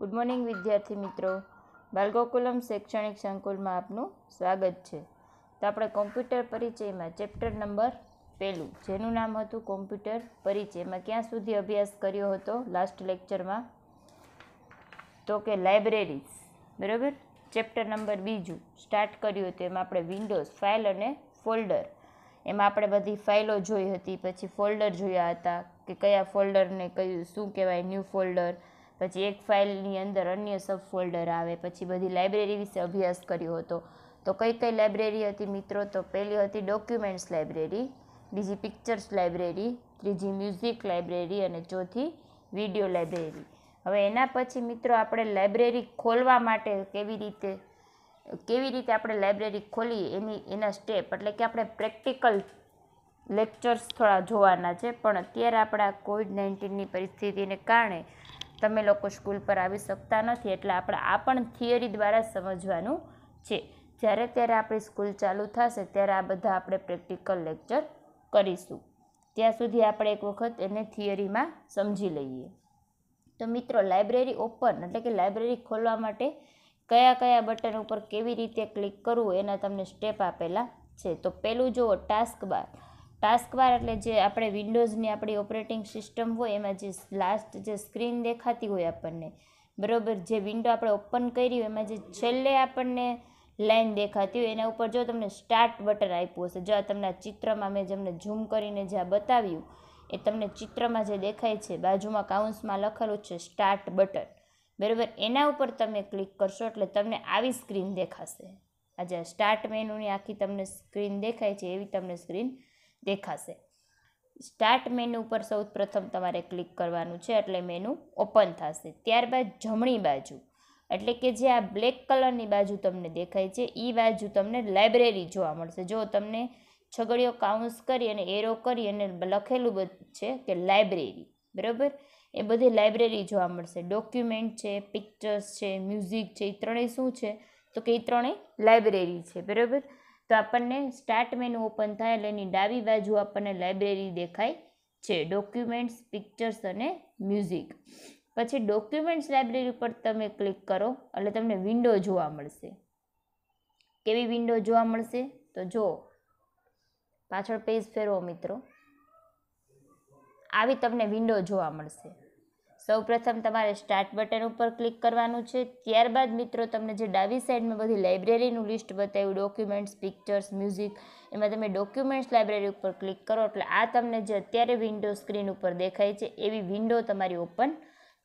good morning વિદ્યાર્થી મિત્રો બાલગોકુલમ શૈક્ષણિક સંકુલમાં આપનું સ્વાગત છે તો આપણે કોમ્પ્યુટર પરિચયમાં ચેપ્ટર નંબર પહેલું જેનું નામ હતું કોમ્પ્યુટર પરિચયમાં ક્યાં સુધી અભ્યાસ કર્યો હતો લાસ્ટ લેક્ચરમાં તો કે લાઇબ્રેરીઝ બરાબર ચેપ્ટર નંબર બીજું સ્ટાર્ટ કર્યું હતું એમાં આપણે વિન્ડોઝ ફાઇલ અને ફોલ્ડર એમાં આપણે બધી ફાઇલો જોઈ હતી પછી ફોલ્ડર જોયા હતા કે કયા ફોલ્ડરને કયું શું કહેવાય ન્યૂ ફોલ્ડર પછી એક ફાઇલની અંદર અન્ય સબ ફોલ્ડર આવે પછી બધી લાઇબ્રેરી વિશે અભ્યાસ કર્યો હતો તો કઈ કઈ લાઇબ્રેરી હતી મિત્રો તો પહેલી હતી ડોક્યુમેન્ટ્સ લાઇબ્રેરી બીજી પિક્ચર્સ લાઇબ્રેરી ત્રીજી મ્યુઝિક લાઇબ્રેરી અને ચોથી વિડીયો લાઇબ્રેરી હવે એના પછી મિત્રો આપણે લાઇબ્રેરી ખોલવા માટે કેવી રીતે કેવી રીતે આપણે લાઇબ્રેરી ખોલી એની એના સ્ટેપ એટલે કે આપણે પ્રેક્ટિકલ લેક્ચર્સ થોડા જોવાના છે પણ અત્યારે આપણા કોવિડ નાઇન્ટીનની પરિસ્થિતિને કારણે તમે લોકો સ્કૂલ પર આવી શકતા નથી એટલે આપણે આ પણ થિયરી દ્વારા સમજવાનું છે જ્યારે ત્યારે આપણી સ્કૂલ ચાલુ થશે ત્યારે આ બધા આપણે પ્રેક્ટિકલ લેક્ચર કરીશું ત્યાં સુધી આપણે એક વખત એને થિયરીમાં સમજી લઈએ તો મિત્રો લાઇબ્રેરી ઓપન એટલે કે લાઇબ્રેરી ખોલવા માટે કયા કયા બટન ઉપર કેવી રીતે ક્લિક કરવું એના તમને સ્ટેપ આપેલા છે તો પહેલું જુઓ ટાસ્ક બાર ટાસ્કબાર એટલે જે આપણે વિન્ડોઝની આપણી ઓપરેટિંગ સિસ્ટમ હોય એમાં જે લાસ્ટ જે સ્ક્રીન દેખાતી હોય આપણને બરાબર જે વિન્ડો આપણે ઓપન કરી હોય એમાં જે છેલ્લે આપણને લાઇન દેખાતી હોય એના ઉપર જો તમને સ્ટાર્ટ બટન આપ્યું હશે જો તમને ચિત્રમાં મેં જેમને ઝૂમ કરીને જે બતાવ્યું એ તમને ચિત્રમાં જે દેખાય છે બાજુમાં કાઉન્સમાં લખેલું છે સ્ટાર્ટ બટન બરાબર એના ઉપર તમે ક્લિક કરશો એટલે તમને આવી સ્ક્રીન દેખાશે આજે સ્ટાર્ટ મેનુની આખી તમને સ્ક્રીન દેખાય છે એવી તમને સ્ક્રીન દેખાશે સ્ટાર્ટ મેનુ ઉપર સૌ પ્રથમ તમારે ક્લિક કરવાનું છે એટલે મેનુ ઓપન થશે ત્યારબાદ જમણી બાજુ એટલે કે જે આ બ્લેક કલરની બાજુ તમને દેખાય છે એ બાજુ તમને લાઇબ્રેરી જોવા મળશે જો તમને છગડીઓ કાઉન્સ કરી અને એરો કરી અને લખેલું છે કે લાઇબ્રેરી બરાબર એ બધી લાઇબ્રેરી જોવા મળશે ડોક્યુમેન્ટ છે પિક્ચર્સ છે મ્યુઝિક છે એ ત્રણેય શું છે તો કે એ ત્રણેય લાઇબ્રેરી છે બરાબર તો આપણને સ્ટાર્ટ મેનુ ઓપન થાય એટલે એની ડાબી બાજુ આપણને લાઇબ્રેરી દેખાય છે ડોક્યુમેન્ટ્સ પિક્ચર્સ અને મ્યુઝિક પછી ડોક્યુમેન્ટ્સ લાઇબ્રેરી પર તમે ક્લિક કરો એટલે તમને વિન્ડો જોવા મળશે કેવી વિન્ડો જોવા મળશે તો જો પાછળ પેજ ફેરવો મિત્રો આવી તમને વિન્ડો જોવા મળશે સૌપ્રથમ તમારે સ્ટાર્ટ બટન ઉપર ક્લિક કરવાનું છે ત્યારબાદ મિત્રો તમને જે ડાબી સાઈડમાં બધી લાઇબ્રેરીનું લિસ્ટ બતાવ્યું ડોક્યુમેન્ટ્સ પિક્ચર્સ મ્યુઝિક એમાં તમે ડોક્યુમેન્ટ્સ લાઇબ્રેરી ઉપર ક્લિક કરો એટલે આ તમને જે અત્યારે વિન્ડો સ્ક્રીન ઉપર દેખાય છે એવી વિન્ડો તમારી ઓપન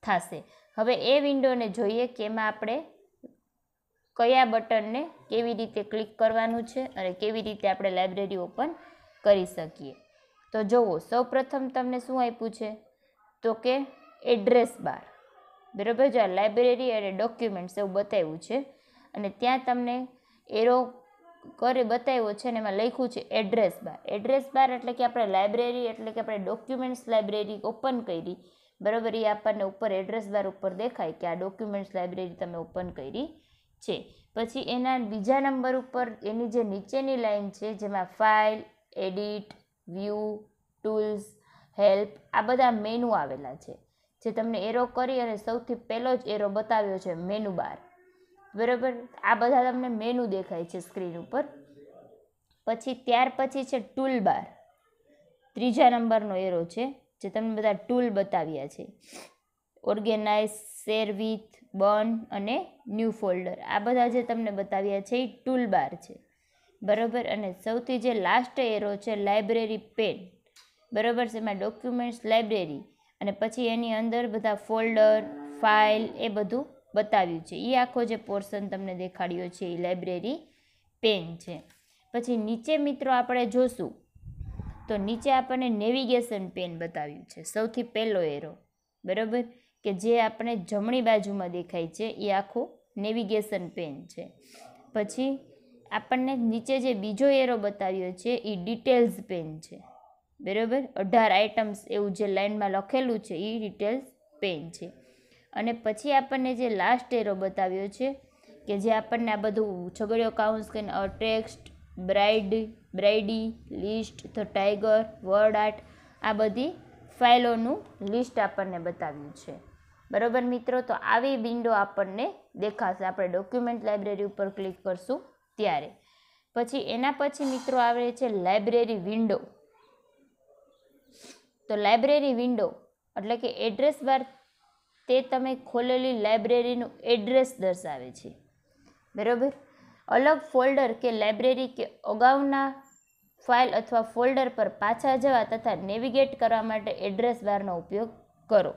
થશે હવે એ વિન્ડોને જોઈએ કે એમાં આપણે કયા બટનને કેવી રીતે ક્લિક કરવાનું છે અને કેવી રીતે આપણે લાઇબ્રેરી ઓપન કરી શકીએ તો જુઓ સૌપ્રથમ તમને શું આપ્યું છે તો કે એડ્રેસ બાર બરાબર જો આ લાઇબ્રેરી અને ડોક્યુમેન્ટ્સ એવું બતાવ્યું છે અને ત્યાં તમને એરો કરે બતાવ્યો છે અને એમાં લખ્યું છે એડ્રેસ બાર એડ્રેસ બાર એટલે કે આપણે લાઇબ્રેરી એટલે કે આપણે ડોક્યુમેન્ટ્સ લાઇબ્રેરી ઓપન કરી બરાબર એ આપણને ઉપર એડ્રેસ બાર ઉપર દેખાય કે આ ડોક્યુમેન્ટ્સ લાઇબ્રેરી તમે ઓપન કરી છે પછી એના બીજા નંબર ઉપર એની જે નીચેની લાઇન છે જેમાં file edit view tools help આ બધા મેનુ આવેલા છે જે તમને એરો કરી અને સૌથી પહેલો જ એરો બતાવ્યો છે મેનુ બાર બરાબર આ બધા તમને મેનુ દેખાય છે સ્ક્રીન ઉપર પછી ત્યાર પછી છે ટૂલ બાર ત્રીજા નંબરનો એરો છે જે તમને બધા ટૂલ બતાવ્યા છે ઓર્ગેનાઇઝ શેર વિથ બર્ન અને ન્યૂ ફોલ્ડર આ બધા જે તમને બતાવ્યા છે એ ટૂલ બાર છે બરાબર અને સૌથી જે લાસ્ટ એરો છે લાઇબ્રેરી પેન બરાબર છે એમાં ડોક્યુમેન્ટ્સ લાઇબ્રેરી અને પછી એની અંદર બધા ફોલ્ડર ફાઇલ એ બધું બતાવ્યું છે એ આખો જે પોર્શન તમને દેખાડ્યો છે એ લાઇબ્રેરી પેન છે પછી નીચે મિત્રો આપણે જોશું તો નીચે આપણને નેવિગેશન પેન બતાવ્યું છે સૌથી પહેલો એરો બરાબર કે જે આપણે જમણી બાજુમાં દેખાય છે એ આખો નેવિગેશન પેન છે પછી આપણને નીચે જે બીજો એરો બતાવ્યો છે એ ડિટેલ્સ પેન છે બરાબર અઢાર આઇટમ્સ એવું જે લાઇનમાં લખેલું છે એ ડિટેલ્સ પેન છે અને પછી આપણને જે લાસ્ટ એરો બતાવ્યો છે કે જે આપણને આ બધું છગડીયો કાઉન્સ કે ટેક્સ્ટ બ્રાઇડ બ્રાઇડી લિસ્ટ ધ ટાઈગર વર્ડ આર્ટ આ બધી ફાઇલોનું લિસ્ટ આપણને બતાવ્યું છે બરાબર મિત્રો તો આવી વિન્ડો આપણને દેખાશે આપણે ડોક્યુમેન્ટ લાઇબ્રેરી ઉપર ક્લિક કરશું ત્યારે પછી એના પછી મિત્રો આવે છે લાઇબ્રેરી વિન્ડો તો લાઇબ્રેરી વિન્ડો એટલે કે એડ્રેસ બાર તે તમે ખોલેલી લાઇબ્રેરીનું એડ્રેસ દર્શાવે છે બરાબર અલગ ફોલ્ડર કે લાઇબ્રેરી કે અગાઉના ફાઇલ અથવા ફોલ્ડર પર પાછા જવા તથા નેવિગેટ કરવા માટે એડ્રેસ બારનો ઉપયોગ કરો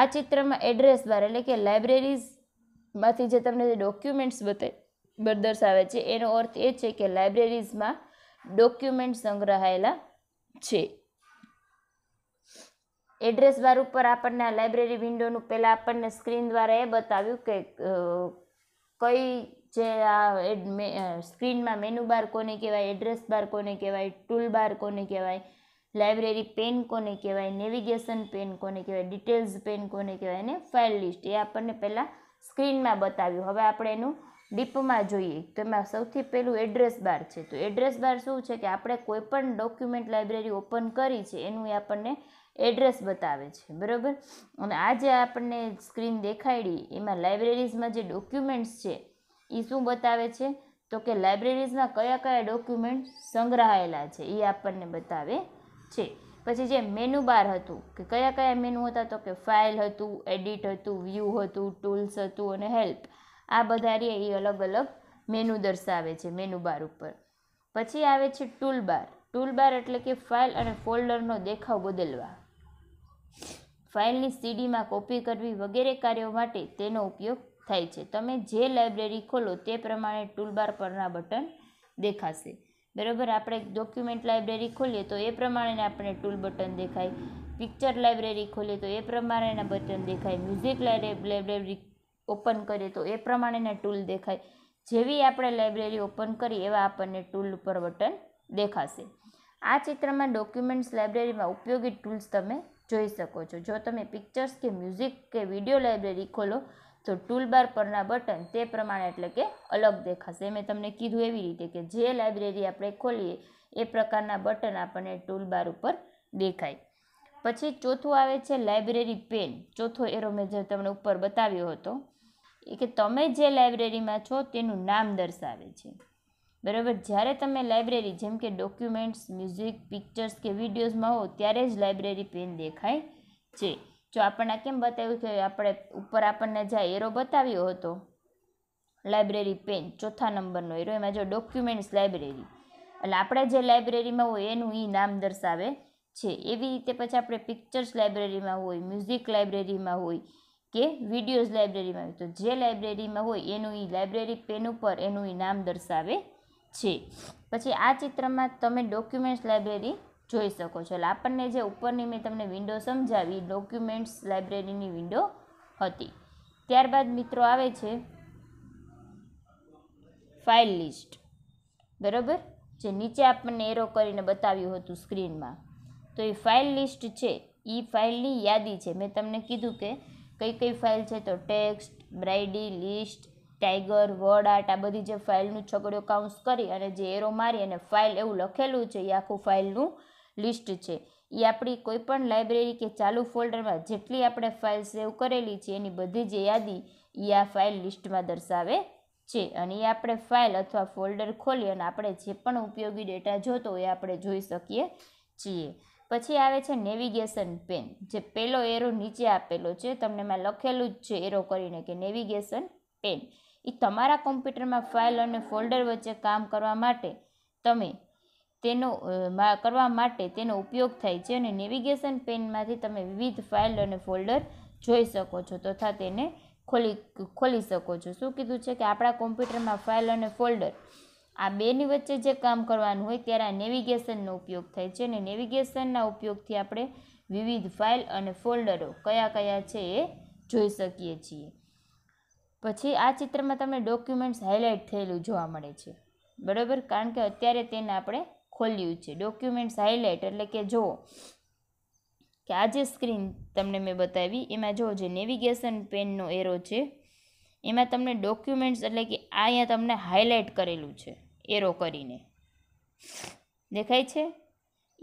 આ ચિત્રમાં એડ્રેસ બાર એટલે કે લાઇબ્રેરીઝમાંથી જે તમને જે ડોક્યુમેન્ટ્સ બતાવી દર્શાવે છે એનો અર્થ એ છે કે લાઇબ્રેરીઝમાં ડોક્યુમેન્ટ સંગ્રહાયેલા છે એડ્રેસ બાર ઉપર આપણને આ લાઇબ્રેરી વિન્ડોનું પહેલાં આપણને સ્ક્રીન દ્વારા એ બતાવ્યું કે કઈ જે આ સ્ક્રીનમાં મેનુ બાર કોને કહેવાય એડ્રેસ બાર કોને કહેવાય ટૂલ બાર કોને કહેવાય લાઇબ્રેરી પેન કોને કહેવાય નેવિગેશન પેન કોને કહેવાય ડિટેલ્સ પેન કોને કહેવાય અને ફાઇલ લિસ્ટ એ આપણને પહેલાં સ્ક્રીનમાં બતાવ્યું હવે આપણે એનું ડીપમાં જોઈએ તો એમાં સૌથી પહેલું એડ્રેસ બાર છે તો એડ્રેસ બાર શું છે કે આપણે કોઈપણ ડોક્યુમેન્ટ લાઇબ્રેરી ઓપન કરી છે એનું એ આપણને એડ્રેસ બતાવે છે બરાબર અને આ જે આપણને સ્ક્રીન દેખાડી એમાં લાઇબ્રેરીઝમાં જે ડોક્યુમેન્ટ્સ છે એ શું બતાવે છે તો કે લાઇબ્રેરીઝમાં કયા કયા ડોક્યુમેન્ટ સંગ્રહાયેલા છે એ આપણને બતાવે છે પછી જે મેનુ બાર હતું કે કયા કયા મેનુ હતા તો કે ફાઇલ હતું એડિટ હતું વ્યૂ હતું ટૂલ્સ હતું અને હેલ્પ આ બધા રીએ એ અલગ અલગ મેનુ દર્શાવે છે મેનુ બાર ઉપર પછી આવે છે ટૂલ બાર ટૂલબાર એટલે કે ફાઇલ અને ફોલ્ડરનો દેખાવ બદલવા ફાઇલની સીડીમાં કોપી કરવી વગેરે કાર્યો માટે તેનો ઉપયોગ થાય છે તમે જે લાઇબ્રેરી ખોલો તે પ્રમાણે ટૂલબાર પરના બટન દેખાશે બરાબર આપણે ડોક્યુમેન્ટ લાઇબ્રેરી ખોલીએ તો એ પ્રમાણેના આપણે ટૂલ બટન દેખાય પિક્ચર લાઇબ્રેરી ખોલીએ તો એ પ્રમાણેના બટન દેખાય મ્યુઝિક લાઇબ્રેરી ઓપન કરીએ તો એ પ્રમાણેના ટૂલ દેખાય જેવી આપણે લાઇબ્રેરી ઓપન કરીએ એવા આપણને ટૂલ ઉપર બટન દેખાશે આ ચિત્રમાં ડોક્યુમેન્ટ્સ લાઇબ્રેરીમાં ઉપયોગી ટૂલ્સ તમે જોઈ શકો છો જો તમે પિક્ચર્સ કે મ્યુઝિક કે વિડીયો લાઇબ્રેરી ખોલો તો ટૂલબાર પરના બટન તે પ્રમાણે એટલે કે અલગ દેખાશે મેં તમને કીધું એવી રીતે કે જે લાઇબ્રેરી આપણે ખોલીએ એ પ્રકારના બટન આપણને ટૂલબાર ઉપર દેખાય પછી ચોથું આવે છે લાઇબ્રેરી પેન ચોથો એરો મેં જે તમને ઉપર બતાવ્યો હતો એ કે તમે જે લાઇબ્રેરીમાં છો તેનું નામ દર્શાવે છે બરાબર જ્યારે તમે લાઇબ્રેરી જેમ કે ડોક્યુમેન્ટ્સ મ્યુઝિક પિક્ચર્સ કે વિડીયોઝમાં હો ત્યારે જ લાઇબ્રેરી પેન દેખાય છે જો આપણને કેમ બતાવ્યું કે આપણે ઉપર આપણને જે એરો બતાવ્યો હતો લાઇબ્રેરી પેન ચોથા નંબરનો એરો એમાં જો ડોક્યુમેન્ટ્સ લાઇબ્રેરી એટલે આપણે જે લાઇબ્રેરીમાં હોય એનું એ નામ દર્શાવે છે એવી રીતે પછી આપણે પિક્ચર્સ લાઇબ્રેરીમાં હોય મ્યુઝિક લાઇબ્રેરીમાં હોય કે વિડીયોઝ લાઇબ્રેરીમાં હોય તો જે લાઇબ્રેરીમાં હોય એનું એ લાઇબ્રેરી પેન ઉપર એનું એ નામ દર્શાવે છે પછી આ ચિત્રમાં તમે ડોક્યુમેન્ટ્સ લાઇબ્રેરી જોઈ શકો છો એટલે આપણને જે ઉપરની મેં તમને વિન્ડો સમજાવી ડોક્યુમેન્ટ્સ લાઇબ્રેરીની વિન્ડો હતી ત્યારબાદ મિત્રો આવે છે ફાઇલ લિસ્ટ બરાબર જે નીચે આપણને એરો કરીને બતાવ્યું હતું સ્ક્રીનમાં તો એ ફાઇલ લિસ્ટ છે એ ફાઇલની યાદી છે મેં તમને કીધું કે કઈ કઈ ફાઇલ છે તો ટેક્સ્ટ બ્રાઇડી લિસ્ટ ટાઈગર વર્ડ આર્ટ આ બધી જે ફાઇલનું છગડીઓ કાઉન્સ કરી અને જે એરો મારી અને ફાઇલ એવું લખેલું છે એ આખું ફાઇલનું લિસ્ટ છે એ આપણી કોઈપણ લાઇબ્રેરી કે ચાલુ ફોલ્ડરમાં જેટલી આપણે ફાઇલ સેવ કરેલી છે એની બધી જ યાદી એ આ ફાઇલ લિસ્ટમાં દર્શાવે છે અને એ આપણે ફાઇલ અથવા ફોલ્ડર ખોલી અને આપણે જે પણ ઉપયોગી ડેટા જોતો એ આપણે જોઈ શકીએ છીએ પછી આવે છે નેવિગેશન પેન જે પહેલો એરો નીચે આપેલો છે તમને મેં લખેલું જ છે એરો કરીને કે નેવિગેશન પેન એ તમારા કોમ્પ્યુટરમાં ફાઇલ અને ફોલ્ડર વચ્ચે કામ કરવા માટે તમે તેનો કરવા માટે તેનો ઉપયોગ થાય છે અને નેવિગેશન પેનમાંથી તમે વિવિધ ફાઇલ અને ફોલ્ડર જોઈ શકો છો તથા તેને ખોલી ખોલી શકો છો શું કીધું છે કે આપણા કોમ્પ્યુટરમાં ફાઇલ અને ફોલ્ડર આ બેની વચ્ચે જે કામ કરવાનું હોય ત્યારે આ નેવિગેશનનો ઉપયોગ થાય છે અને નેવિગેશનના ઉપયોગથી આપણે વિવિધ ફાઇલ અને ફોલ્ડરો કયા કયા છે એ જોઈ શકીએ છીએ પછી આ ચિત્રમાં તમને ડોક્યુમેન્ટ્સ હાઇલાઇટ થયેલું જોવા મળે છે બરાબર કારણ કે અત્યારે તેને આપણે ખોલ્યું છે ડોક્યુમેન્ટ્સ હાઇલાઇટ એટલે કે જો કે આ જે સ્ક્રીન તમને મેં બતાવી એમાં જો જે નેવિગેશન પેનનો એરો છે એમાં તમને ડોક્યુમેન્ટ્સ એટલે કે આ અહીંયા તમને હાઇલાઇટ કરેલું છે એરો કરીને દેખાય છે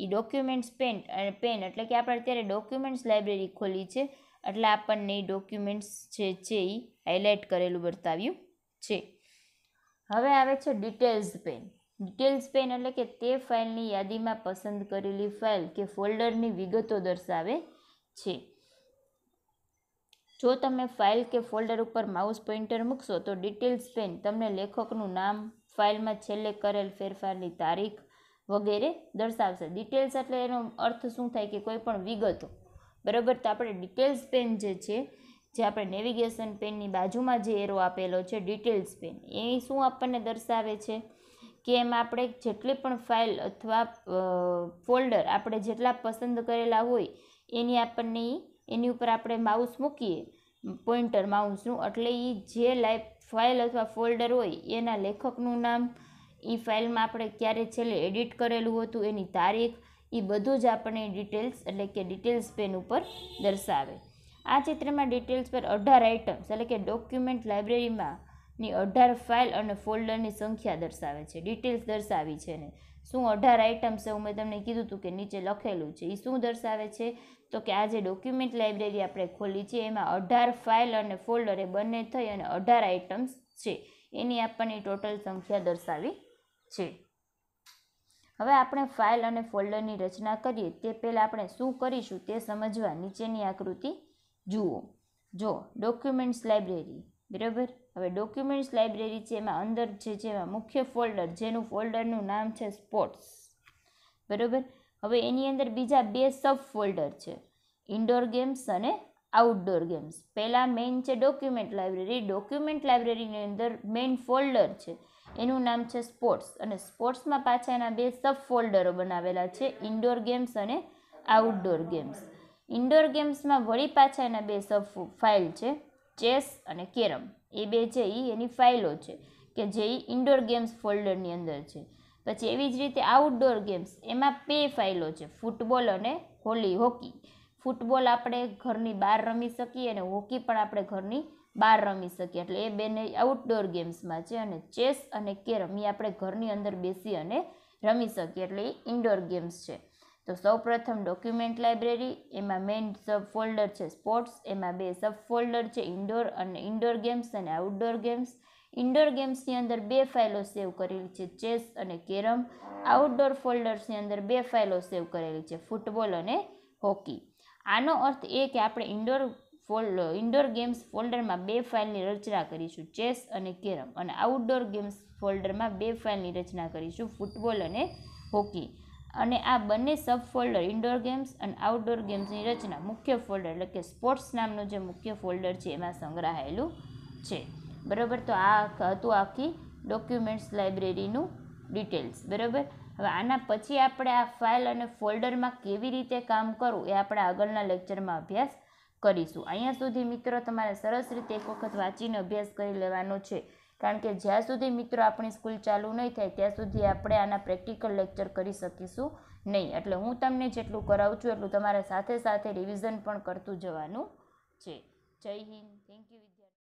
એ ડોક્યુમેન્ટ્સ પેન પેન એટલે કે આપણે અત્યારે ડોક્યુમેન્ટ્સ લાઇબ્રેરી ખોલી છે એટલે આપણને એ ડોક્યુમેન્ટ્સ જે છે એ હાઇલાઇટ કરેલું બતાવ્યું છે હવે આવે છે ડિટેલ્સ પેન ડિટેલ્સ પેન એટલે કે તે ફાઇલની યાદીમાં પસંદ કરેલી ફાઇલ કે ફોલ્ડરની વિગતો દર્શાવે છે જો તમે ફાઇલ કે ફોલ્ડર ઉપર માઉસ પોઇન્ટર મૂકશો તો ડિટેલ્સ પેન તમને લેખકનું નામ ફાઇલમાં છેલ્લે કરેલ ફેરફારની તારીખ વગેરે દર્શાવશે ડિટેલ્સ એટલે એનો અર્થ શું થાય કે કોઈ પણ વિગતો બરાબર તો આપણે ડિટેલ્સ પેન જે છે જે આપણે નેવિગેશન પેનની બાજુમાં જે એરો આપેલો છે ડિટેલ્સ પેન એ શું આપણને દર્શાવે છે કે એમાં આપણે જેટલી પણ ફાઇલ અથવા ફોલ્ડર આપણે જેટલા પસંદ કરેલા હોય એની આપણને એની ઉપર આપણે માઉસ મૂકીએ પોઈન્ટર માઉસનું એટલે એ જે લાઈફ ફાઇલ અથવા ફોલ્ડર હોય એના લેખકનું નામ એ ફાઇલમાં આપણે ક્યારે છેલ્લે એડિટ કરેલું હતું એની તારીખ એ બધું જ આપણને ડિટેલ્સ એટલે કે ડિટેલ્સ પેન ઉપર દર્શાવે આ ચિત્રમાં ડિટેલ્સ પર અઢાર આઇટમ્સ એટલે કે ડોક્યુમેન્ટ લાઇબ્રેરીમાં અઢાર ફાઇલ અને ફોલ્ડરની સંખ્યા દર્શાવે છે ડિટેલ્સ દર્શાવી છે ને શું અઢાર આઇટમ્સ એવું મેં તમને કીધું હતું કે નીચે લખેલું છે એ શું દર્શાવે છે તો કે આ જે ડોક્યુમેન્ટ લાઇબ્રેરી આપણે ખોલી છે એમાં અઢાર ફાઇલ અને ફોલ્ડર એ બંને થઈ અને અઢાર આઇટમ્સ છે એની આપણને ટોટલ સંખ્યા દર્શાવી છે હવે આપણે ફાઇલ અને ફોલ્ડરની રચના કરીએ તે પહેલાં આપણે શું કરીશું તે સમજવા નીચેની આકૃતિ જુઓ જો ડોક્યુમેન્ટ્સ લાઇબ્રેરી બરાબર હવે ડોક્યુમેન્ટ્સ લાઇબ્રેરી છે એમાં અંદર છે જેમાં મુખ્ય ફોલ્ડર જેનું ફોલ્ડરનું નામ છે સ્પોર્ટ્સ બરાબર હવે એની અંદર બીજા બે સબ ફોલ્ડર છે ઇન્ડોર ગેમ્સ અને આઉટડોર ગેમ્સ પહેલાં મેઇન છે ડોક્યુમેન્ટ લાઇબ્રેરી ડોક્યુમેન્ટ લાઇબ્રેરીની અંદર મેઇન ફોલ્ડર છે એનું નામ છે સ્પોર્ટ્સ અને સ્પોર્ટ્સમાં પાછા એના બે સબ ફોલ્ડરો બનાવેલા છે ઇન્ડોર ગેમ્સ અને આઉટડોર ગેમ્સ ઇન્ડોર ગેમ્સમાં વળી પાછા એના બે સબ ફાઇલ છે ચેસ અને કેરમ એ બે જે એની ફાઇલો છે કે જે ઇન્ડોર ગેમ્સ ફોલ્ડરની અંદર છે પછી એવી જ રીતે આઉટડોર ગેમ્સ એમાં બે ફાઇલો છે ફૂટબોલ અને હોલી હોકી ફૂટબોલ આપણે ઘરની બહાર રમી શકીએ અને હોકી પણ આપણે ઘરની બહાર રમી શકીએ એટલે એ બેને આઉટડોર ગેમ્સમાં છે અને ચેસ અને કેરમ એ આપણે ઘરની અંદર બેસી અને રમી શકીએ એટલે એ ઇન્ડોર ગેમ્સ છે તો સૌપ્રથમ ડોક્યુમેન્ટ લાઇબ્રેરી એમાં મેઇન સબ ફોલ્ડર છે સ્પોર્ટ્સ એમાં બે સબ ફોલ્ડર છે ઇન્ડોર અને ઇન્ડોર ગેમ્સ અને આઉટડોર ગેમ્સ ઇન્ડોર ગેમ્સની અંદર બે ફાઇલો સેવ કરેલી છે ચેસ અને કેરમ આઉટડોર ફોલ્ડર્સની અંદર બે ફાઇલો સેવ કરેલી છે ફૂટબોલ અને હોકી આનો અર્થ એ કે આપણે ઇન્ડોર ફોલ્ડ ઇન્ડોર ગેમ્સ ફોલ્ડરમાં બે ફાઇલની રચના કરીશું ચેસ અને કેરમ અને આઉટડોર ગેમ્સ ફોલ્ડરમાં બે ફાઇલની રચના કરીશું ફૂટબોલ અને હોકી અને આ બંને સબ ફોલ્ડર ઇન્ડોર ગેમ્સ અને આઉટડોર ગેમ્સની રચના મુખ્ય ફોલ્ડર એટલે કે સ્પોર્ટ્સ નામનું જે મુખ્ય ફોલ્ડર છે એમાં સંગ્રહાયેલું છે બરાબર તો આ હતું આખી ડોક્યુમેન્ટ્સ લાઇબ્રેરીનું ડિટેલ્સ બરાબર હવે આના પછી આપણે આ ફાઇલ અને ફોલ્ડરમાં કેવી રીતે કામ કરવું એ આપણે આગળના લેક્ચરમાં અભ્યાસ કરીશું અહીંયા સુધી મિત્રો તમારે સરસ રીતે એક વખત વાંચીને અભ્યાસ કરી લેવાનો છે કારણ કે જ્યાં સુધી મિત્રો આપણી સ્કૂલ ચાલુ નહીં થાય ત્યાં સુધી આપણે આના પ્રેક્ટિકલ લેક્ચર કરી શકીશું નહીં એટલે હું તમને જેટલું કરાવું છું એટલું તમારે સાથે સાથે રિવિઝન પણ કરતું જવાનું છે જય હિન્દ થેન્ક યુ